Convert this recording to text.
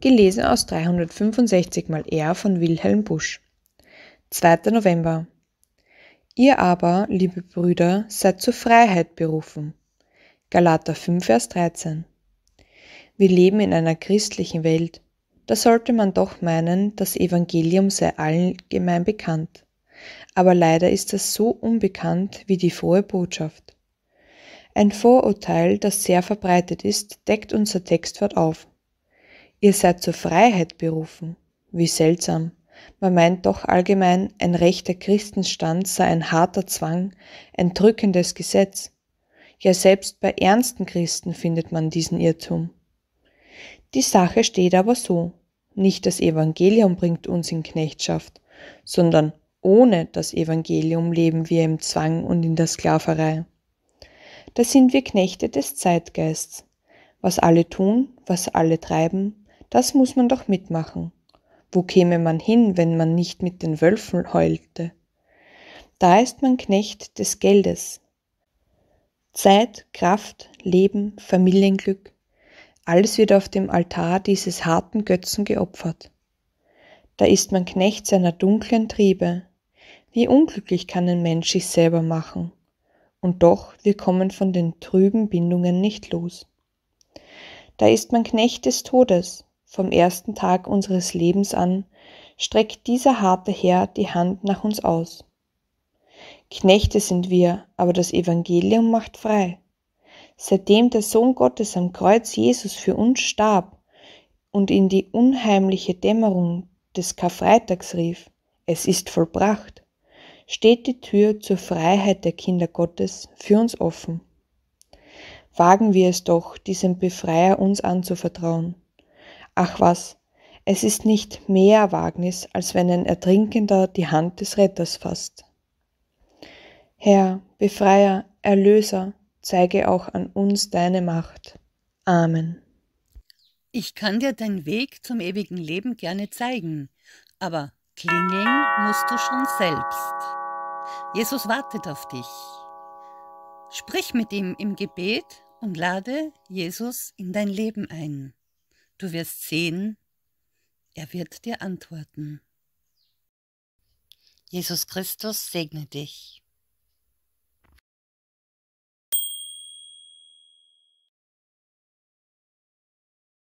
gelesen aus 365 mal R von Wilhelm Busch. 2. November. Ihr aber, liebe Brüder, seid zur Freiheit berufen. Galater 5, Vers 13. Wir leben in einer christlichen Welt. Da sollte man doch meinen, das Evangelium sei allgemein bekannt. Aber leider ist es so unbekannt wie die frohe Botschaft. Ein Vorurteil, das sehr verbreitet ist, deckt unser Textwort auf. Ihr seid zur Freiheit berufen. Wie seltsam. Man meint doch allgemein, ein rechter Christenstand sei ein harter Zwang, ein drückendes Gesetz. Ja, selbst bei ernsten Christen findet man diesen Irrtum. Die Sache steht aber so. Nicht das Evangelium bringt uns in Knechtschaft, sondern ohne das Evangelium leben wir im Zwang und in der Sklaverei. Da sind wir Knechte des Zeitgeists. Was alle tun, was alle treiben, das muss man doch mitmachen. Wo käme man hin, wenn man nicht mit den Wölfen heulte? Da ist man Knecht des Geldes. Zeit, Kraft, Leben, Familienglück, alles wird auf dem Altar dieses harten Götzen geopfert. Da ist man Knecht seiner dunklen Triebe. Wie unglücklich kann ein Mensch sich selber machen. Und doch, wir kommen von den trüben Bindungen nicht los. Da ist man Knecht des Todes. Vom ersten Tag unseres Lebens an streckt dieser harte Herr die Hand nach uns aus. Knechte sind wir, aber das Evangelium macht frei. Seitdem der Sohn Gottes am Kreuz Jesus für uns starb und in die unheimliche Dämmerung des Karfreitags rief, es ist vollbracht, steht die Tür zur Freiheit der Kinder Gottes für uns offen. Wagen wir es doch, diesem Befreier uns anzuvertrauen Ach was, es ist nicht mehr Wagnis, als wenn ein Ertrinkender die Hand des Retters fasst. Herr, Befreier, Erlöser, zeige auch an uns deine Macht. Amen. Ich kann dir deinen Weg zum ewigen Leben gerne zeigen, aber klingeln musst du schon selbst. Jesus wartet auf dich. Sprich mit ihm im Gebet und lade Jesus in dein Leben ein. Du wirst sehen, er wird dir antworten. Jesus Christus segne dich.